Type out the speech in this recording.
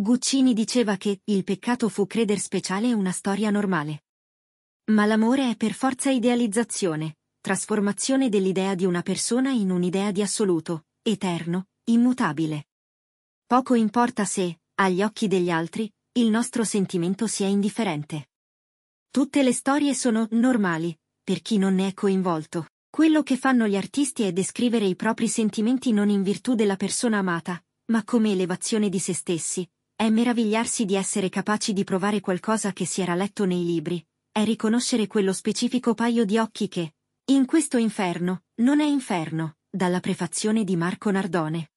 Guccini diceva che il peccato fu creder speciale una storia normale. Ma l'amore è per forza idealizzazione, trasformazione dell'idea di una persona in un'idea di assoluto, eterno, immutabile. Poco importa se, agli occhi degli altri, il nostro sentimento sia indifferente. Tutte le storie sono normali, per chi non ne è coinvolto. Quello che fanno gli artisti è descrivere i propri sentimenti non in virtù della persona amata, ma come elevazione di se stessi, è meravigliarsi di essere capaci di provare qualcosa che si era letto nei libri, è riconoscere quello specifico paio di occhi che, in questo inferno, non è inferno, dalla prefazione di Marco Nardone.